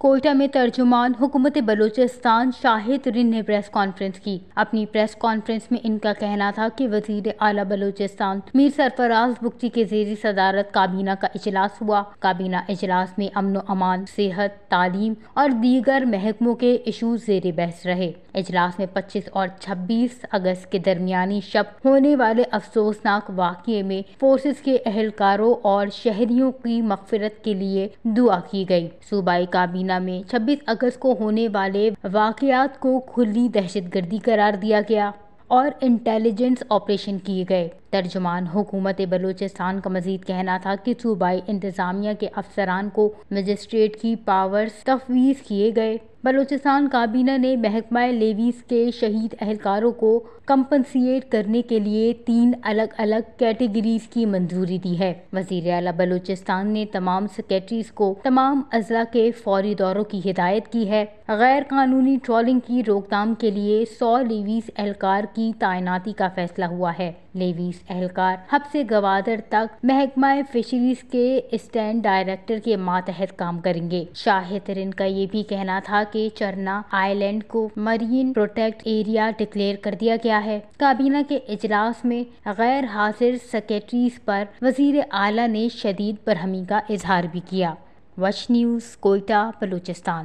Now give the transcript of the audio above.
कोयटा में तर्जुमान हुकूमत बलूचिस्तान शाहिद रिन ने प्रेस कॉन्फ्रेंस की अपनी प्रेस कॉन्फ्रेंस में इनका कहना था कि वजीर आला बलूचिस्तान मीर सरफराज बुक्ची के जेर सदारत काबीना का इजलास हुआ काबीना इजलास में अमन अमान सेहत तालीम और दीगर महकमों के इशूज जेर बहस रहे इजलास में पच्चीस और छब्बीस अगस्त के दरमियानी शब होने वाले अफसोसनाक वाक़े में फोर्सेस के अहलकारों और शहरियों की मफफरत के लिए दुआ की गई सूबाई काबीना मदीना में 26 अगस्त को होने वाले वाकयात को खुली दहशतगर्दी करार दिया गया और इंटेलिजेंस ऑपरेशन किए गए तर्जुमान हुकूमत बलूचिस्तान का मजीद कहना था कि सूबाई इंतजामिया के अफसरान को मजिस्ट्रेट की पावर्स तफवीज़ किए गए बलूचिस्तान काबीना ने महकमा लेवीज़ के शहीद अहलकारों को कंपनसिएट करने के लिए तीन अलग अलग कैटेगरीज की मंजूरी दी है वजीर अला बलूचिस्तान ने तमाम सेक्रेटरीज को तमाम अजला के फौरी दौरों की हिदायत की है गैर कानूनी ट्रॉलिंग की रोकथाम के लिए सौ लेवीज एहलकार की तैनाती का फैसला हुआ है लेवीज एहलकार हब से गवादर तक महकमा फिशरीज के स्टैंड डायरेक्टर के मातहत काम करेंगे शाहिद का ये भी कहना था कि के चरना आइलैंड को मरीन प्रोटेक्ट एरिया डिक्लेयर कर दिया गया है काबीना के इजलास में गैर हाजिर सेक्रेटरीज पर वजीर आला ने शदीद बरहमी का इजहार भी किया वश न्यूज़ कोयटा बलूचिस्तान